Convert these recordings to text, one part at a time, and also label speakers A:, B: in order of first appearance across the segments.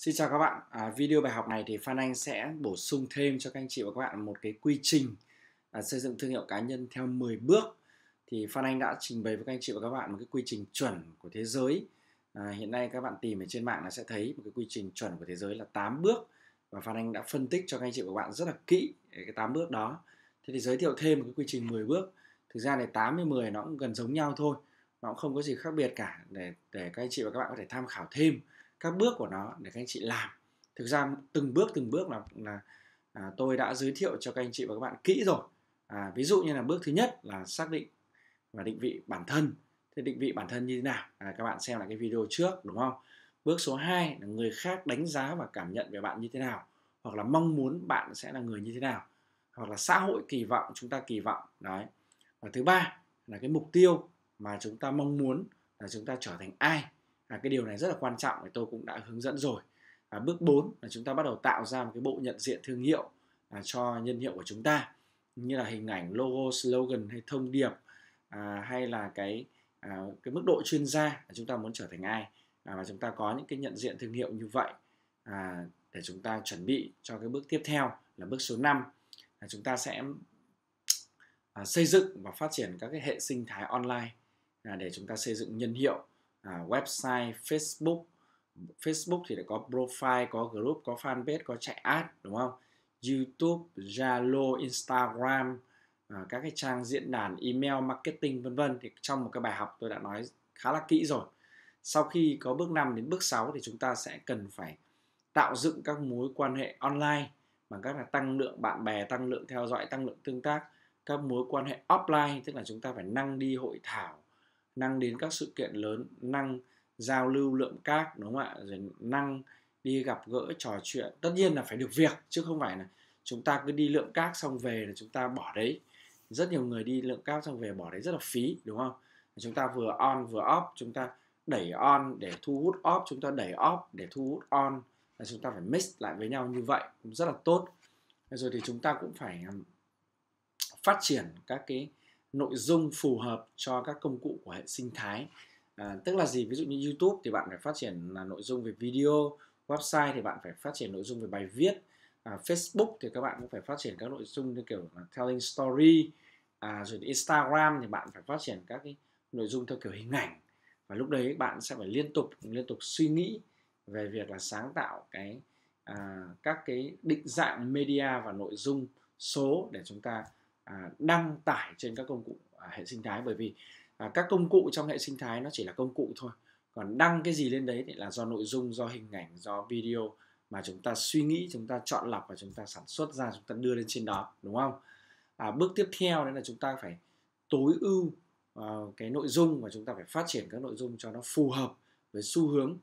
A: Xin chào các bạn, à, video bài học này thì Phan Anh sẽ bổ sung thêm cho các anh chị và các bạn một cái quy trình à, xây dựng thương hiệu cá nhân theo 10 bước thì Phan Anh đã trình bày với các anh chị và các bạn một cái quy trình chuẩn của thế giới à, hiện nay các bạn tìm ở trên mạng là sẽ thấy một cái quy trình chuẩn của thế giới là 8 bước và Phan Anh đã phân tích cho các anh chị và các bạn rất là kỹ cái 8 bước đó thế thì giới thiệu thêm một cái quy trình 10 bước thực ra này 8 với 10 nó cũng gần giống nhau thôi nó cũng không có gì khác biệt cả để để các anh chị và các bạn có thể tham khảo thêm các bước của nó để các anh chị làm thực ra từng bước từng bước là là à, tôi đã giới thiệu cho các anh chị và các bạn kỹ rồi à, ví dụ như là bước thứ nhất là xác định và định vị bản thân thế định vị bản thân như thế nào à, các bạn xem lại cái video trước đúng không bước số 2 là người khác đánh giá và cảm nhận về bạn như thế nào hoặc là mong muốn bạn sẽ là người như thế nào hoặc là xã hội kỳ vọng chúng ta kỳ vọng đấy và thứ ba là cái mục tiêu mà chúng ta mong muốn là chúng ta trở thành ai là cái điều này rất là quan trọng thì tôi cũng đã hướng dẫn rồi à, bước 4 là chúng ta bắt đầu tạo ra một cái bộ nhận diện thương hiệu à, cho nhân hiệu của chúng ta như là hình ảnh logo slogan hay thông điệp à, hay là cái à, cái mức độ chuyên gia là chúng ta muốn trở thành ai à, và chúng ta có những cái nhận diện thương hiệu như vậy à, để chúng ta chuẩn bị cho cái bước tiếp theo là bước số 5 là chúng ta sẽ à, xây dựng và phát triển các cái hệ sinh thái online à, để chúng ta xây dựng nhân hiệu À, website Facebook Facebook thì đã có profile có group có fanpage có chạy ad đúng không YouTube Zalo Instagram à, các cái trang diễn đàn email marketing vân vân thì trong một cái bài học tôi đã nói khá là kỹ rồi sau khi có bước 5 đến bước 6 thì chúng ta sẽ cần phải tạo dựng các mối quan hệ online bằng cách là tăng lượng bạn bè tăng lượng theo dõi tăng lượng tương tác các mối quan hệ offline tức là chúng ta phải năng đi hội thảo năng đến các sự kiện lớn năng giao lưu lượng các đúng không ạ rồi năng đi gặp gỡ trò chuyện tất nhiên là phải được việc chứ không phải là chúng ta cứ đi lượng các xong về là chúng ta bỏ đấy rất nhiều người đi lượng các xong về bỏ đấy rất là phí đúng không chúng ta vừa on vừa off chúng ta đẩy on để thu hút off chúng ta đẩy off để thu hút on là chúng ta phải mix lại với nhau như vậy cũng rất là tốt rồi thì chúng ta cũng phải phát triển các cái nội dung phù hợp cho các công cụ của hệ sinh thái à, tức là gì ví dụ như YouTube thì bạn phải phát triển là nội dung về video website thì bạn phải phát triển nội dung về bài viết à, Facebook thì các bạn cũng phải phát triển các nội dung như kiểu là telling story à, rồi Instagram thì bạn phải phát triển các cái nội dung theo kiểu hình ảnh và lúc đấy bạn sẽ phải liên tục liên tục suy nghĩ về việc là sáng tạo cái à, các cái định dạng media và nội dung số để chúng ta À, đăng tải trên các công cụ à, hệ sinh thái bởi vì à, các công cụ trong hệ sinh thái nó chỉ là công cụ thôi còn đăng cái gì lên đấy thì là do nội dung do hình ảnh do video mà chúng ta suy nghĩ chúng ta chọn lọc và chúng ta sản xuất ra chúng ta đưa lên trên đó đúng không à, bước tiếp theo đấy là chúng ta phải tối ưu uh, cái nội dung và chúng ta phải phát triển các nội dung cho nó phù hợp với xu hướng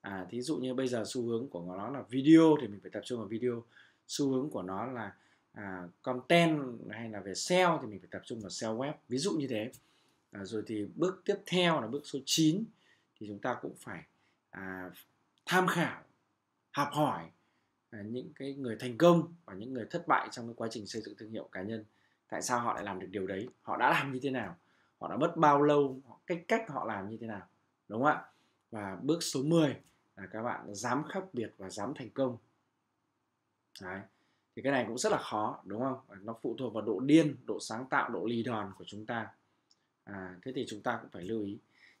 A: à thí dụ như bây giờ xu hướng của nó là video thì mình phải tập trung vào video xu hướng của nó là à, content hay là về SEO thì mình phải tập trung vào SEO web ví dụ như thế à, rồi thì bước tiếp theo là bước số 9 thì chúng ta cũng phải à, tham khảo học hỏi à, những cái người thành công và những người thất bại trong cái quá trình xây dựng thương hiệu cá nhân tại sao họ lại làm được điều đấy họ đã làm như thế nào họ đã mất bao lâu cách cách họ làm như thế nào đúng không ạ và bước số 10 là các bạn dám khác biệt và dám thành công đấy thì cái này cũng rất là khó đúng không nó phụ thuộc vào độ điên độ sáng tạo độ lì đòn của chúng ta à, thế thì chúng ta cũng phải lưu ý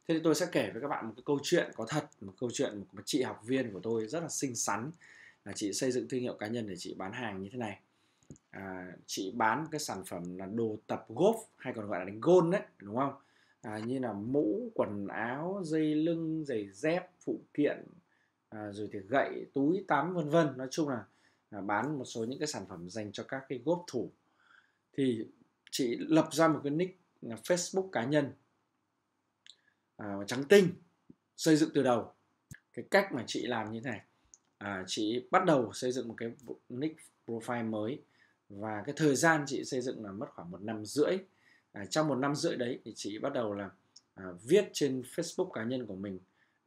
A: thế thì tôi sẽ kể với các bạn một cái câu chuyện có thật một câu chuyện một, chị học viên của tôi rất là xinh xắn là chị xây dựng thương hiệu cá nhân để chị bán hàng như thế này à, chị bán cái sản phẩm là đồ tập golf hay còn gọi là đánh gôn đấy đúng không à, như là mũ quần áo dây lưng giày dép phụ kiện à, rồi thì gậy túi tắm vân vân nói chung là bán một số những cái sản phẩm dành cho các cái góp thủ thì chị lập ra một cái nick Facebook cá nhân à, trắng tinh xây dựng từ đầu cái cách mà chị làm như thế này à, chị bắt đầu xây dựng một cái nick profile mới và cái thời gian chị xây dựng là mất khoảng một năm rưỡi à, trong một năm rưỡi đấy thì chị bắt đầu là à, viết trên Facebook cá nhân của mình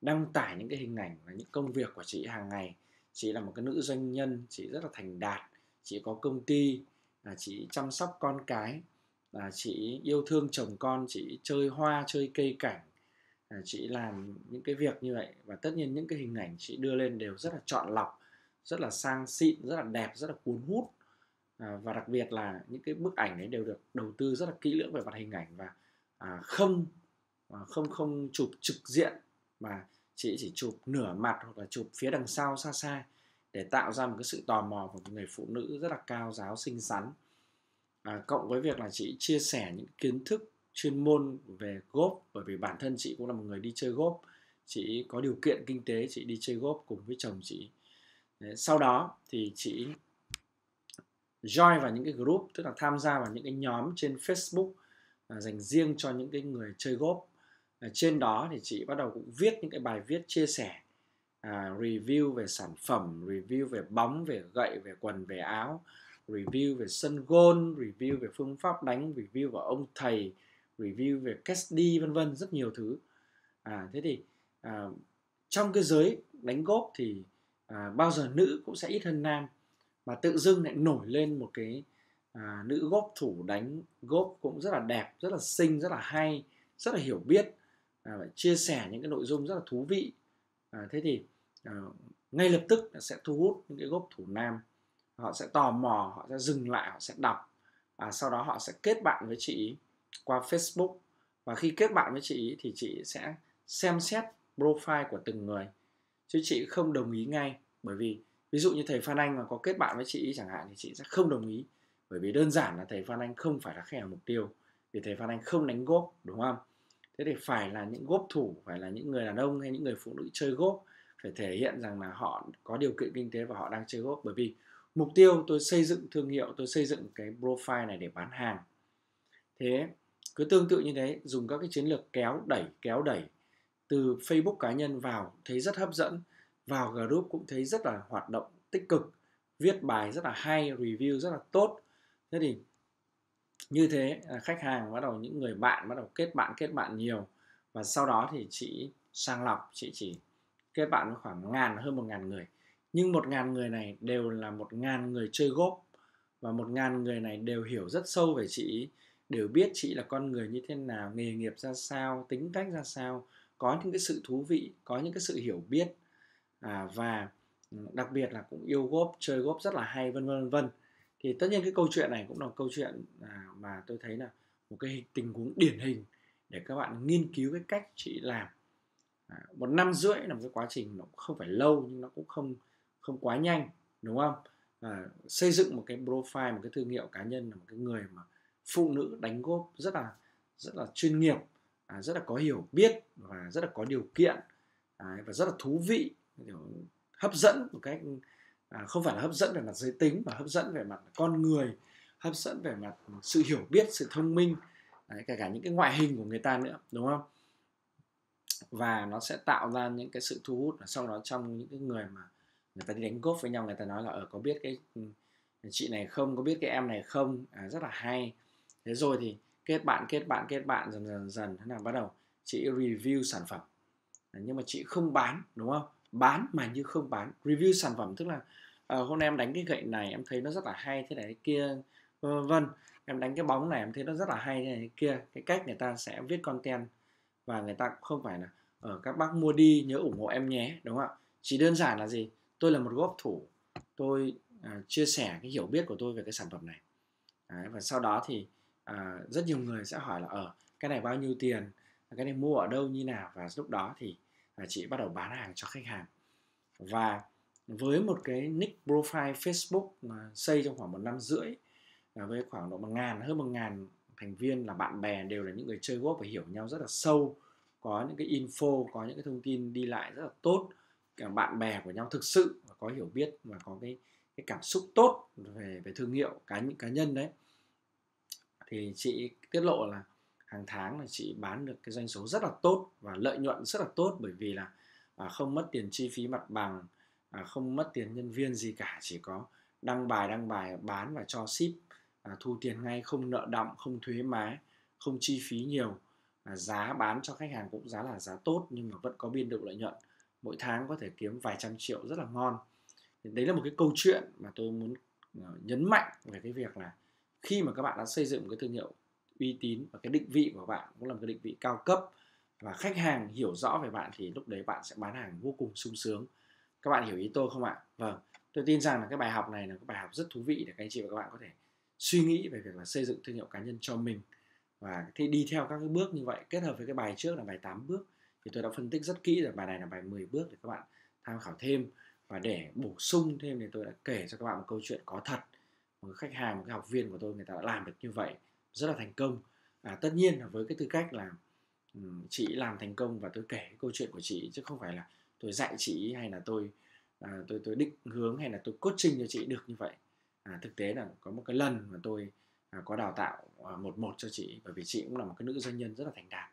A: đăng tải những cái hình ảnh và những công việc của chị hàng ngày chị là một cái nữ doanh nhân chị rất là thành đạt chị có công ty là chị chăm sóc con cái là chị yêu thương chồng con chị chơi hoa chơi cây cảnh là chị làm những cái việc như vậy và tất nhiên những cái hình ảnh chị đưa lên đều rất là chọn lọc rất là sang xịn rất là đẹp rất là cuốn hút à, và đặc biệt là những cái bức ảnh đấy đều được đầu tư rất là kỹ lưỡng về mặt hình ảnh và à, không à, không không chụp trực diện mà chị chỉ chụp nửa mặt hoặc là chụp phía đằng sau xa xa để tạo ra một cái sự tò mò của một người phụ nữ rất là cao giáo xinh xắn à, cộng với việc là chị chia sẻ những kiến thức chuyên môn về golf bởi vì bản thân chị cũng là một người đi chơi golf chị có điều kiện kinh tế chị đi chơi golf cùng với chồng chị Đấy, sau đó thì chị join vào những cái group tức là tham gia vào những cái nhóm trên Facebook à, dành riêng cho những cái người chơi golf trên đó thì chị bắt đầu cũng viết những cái bài viết chia sẻ à, review về sản phẩm review về bóng về gậy về quần về áo review về sân gôn review về phương pháp đánh review về ông thầy review về cách đi vân vân rất nhiều thứ à, thế thì à, trong cái giới đánh gốp thì à, bao giờ nữ cũng sẽ ít hơn nam mà tự dưng lại nổi lên một cái à, nữ gốp thủ đánh gốp cũng rất là đẹp rất là xinh rất là hay rất là hiểu biết à, chia sẻ những cái nội dung rất là thú vị à, thế thì à, ngay lập tức sẽ thu hút những cái gốc thủ nam họ sẽ tò mò họ sẽ dừng lại họ sẽ đọc và sau đó họ sẽ kết bạn với chị ý qua Facebook và khi kết bạn với chị ý thì chị sẽ xem xét profile của từng người chứ chị không đồng ý ngay bởi vì ví dụ như thầy Phan Anh mà có kết bạn với chị ý chẳng hạn thì chị sẽ không đồng ý bởi vì đơn giản là thầy Phan Anh không phải là khách hàng mục tiêu vì thầy Phan Anh không đánh gốc đúng không thế thì phải là những góp thủ phải là những người đàn ông hay những người phụ nữ chơi góp phải thể hiện rằng là họ có điều kiện kinh tế và họ đang chơi góp bởi vì mục tiêu tôi xây dựng thương hiệu tôi xây dựng cái profile này để bán hàng thế cứ tương tự như thế dùng các cái chiến lược kéo đẩy kéo đẩy từ facebook cá nhân vào thấy rất hấp dẫn vào group cũng thấy rất là hoạt động tích cực viết bài rất là hay review rất là tốt thế thì như thế à, khách hàng bắt đầu những người bạn bắt đầu kết bạn kết bạn nhiều và sau đó thì chị sang lọc chị chỉ kết bạn với khoảng ngàn hơn một ngàn người nhưng một ngàn người này đều là một ngàn người chơi góp và một ngàn người này đều hiểu rất sâu về chị đều biết chị là con người như thế nào nghề nghiệp ra sao tính cách ra sao có những cái sự thú vị có những cái sự hiểu biết à, và ừ, đặc biệt là cũng yêu góp chơi góp rất là hay vân vân vân thì tất nhiên cái câu chuyện này cũng là câu chuyện à, mà tôi thấy là một cái tình huống điển hình để các bạn nghiên cứu cái cách chị làm à, một năm rưỡi là một cái quá trình nó không phải lâu nhưng nó cũng không không quá nhanh đúng không à, xây dựng một cái profile một cái thương hiệu cá nhân là một cái người mà phụ nữ đánh góp rất là rất là chuyên nghiệp à, rất là có hiểu biết và rất là có điều kiện à, và rất là thú vị hấp dẫn một cách à, không phải là hấp dẫn về mặt giới tính mà hấp dẫn về mặt con người hấp dẫn về mặt sự hiểu biết sự thông minh đấy, cả cả những cái ngoại hình của người ta nữa đúng không và nó sẽ tạo ra những cái sự thu hút sau đó trong những cái người mà người ta đi đánh golf với nhau người ta nói là ở ờ, có biết cái ừ, chị này không có biết cái em này không à, rất là hay thế rồi thì kết bạn kết bạn kết bạn dần dần dần thế nào bắt đầu chị review sản phẩm à, nhưng mà chị không bán đúng không bán mà như không bán review sản phẩm tức là uh, hôm nay em đánh cái gậy này em thấy nó rất là hay thế này thế kia vân em đánh cái bóng này em thấy nó rất là hay thế này thế kia cái cách người ta sẽ viết content và người ta cũng không phải là ở các bác mua đi nhớ ủng hộ em nhé đúng không ạ chỉ đơn giản là gì tôi là một góp thủ tôi à, chia sẻ cái hiểu biết của tôi về cái sản phẩm này Đấy, và sau đó thì à, rất nhiều người sẽ hỏi là ở ờ, cái này bao nhiêu tiền cái này mua ở đâu như nào và lúc đó thì là chị bắt đầu bán hàng cho khách hàng và với một cái nick profile Facebook mà xây trong khoảng một năm rưỡi à, với khoảng độ một ngàn hơn một ngàn thành viên là bạn bè đều là những người chơi golf và hiểu nhau rất là sâu có những cái info có những cái thông tin đi lại rất là tốt cả bạn bè của nhau thực sự có hiểu biết và có cái cái cảm xúc tốt về về thương hiệu cá cá nhân đấy thì chị tiết lộ là hàng tháng là chị bán được cái doanh số rất là tốt và lợi nhuận rất là tốt bởi vì là à, không mất tiền chi phí mặt bằng à, không mất tiền nhân viên gì cả chỉ có đăng bài đăng bài bán và cho ship à, thu tiền ngay không nợ động không thuế má không chi phí nhiều à, giá bán cho khách hàng cũng giá là giá tốt nhưng mà vẫn có biên độ lợi nhuận mỗi tháng có thể kiếm vài trăm triệu rất là ngon thì đấy là một cái câu chuyện mà tôi muốn à, nhấn mạnh về cái việc là khi mà các bạn đã xây dựng một cái thương hiệu uy tín và cái định vị của bạn cũng là một cái định vị cao cấp và khách hàng hiểu rõ về bạn thì lúc đấy bạn sẽ bán hàng vô cùng sung sướng các bạn hiểu ý tôi không ạ vâng tôi tin rằng là cái bài học này là cái bài học rất thú vị để các anh chị và các bạn có thể suy nghĩ về việc là xây dựng thương hiệu cá nhân cho mình và thì đi theo các cái bước như vậy kết hợp với cái bài trước là bài 8 bước thì tôi đã phân tích rất kỹ rồi bài này là bài 10 bước để các bạn tham khảo thêm và để bổ sung thêm thì tôi đã kể cho các bạn một câu chuyện có thật một khách hàng một cái học viên của tôi người ta đã làm được như vậy rất là thành công à, tất nhiên là với cái tư cách là ừ, chị làm thành công và tôi kể cái câu chuyện của chị chứ không phải là tôi dạy chị hay là tôi à, tôi tôi định hướng hay là tôi coaching cho chị được như vậy à, thực tế là có một cái lần mà tôi à, có đào tạo à, một một cho chị bởi vì chị cũng là một cái nữ doanh nhân rất là thành đạt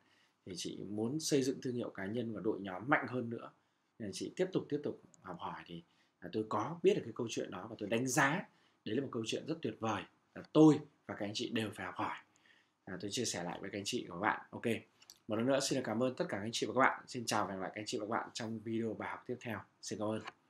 A: thì chị muốn xây dựng thương hiệu cá nhân và đội nhóm mạnh hơn nữa nên chị tiếp tục tiếp tục học hỏi thì à, tôi có biết được cái câu chuyện đó và tôi đánh giá đấy là một câu chuyện rất tuyệt vời là tôi và các anh chị đều phải học hỏi à, tôi chia sẻ lại với các anh chị và các bạn ok một lần nữa xin được cảm ơn tất cả các anh chị và các bạn xin chào và hẹn gặp lại các anh chị và các bạn trong video bài học tiếp theo xin cảm ơn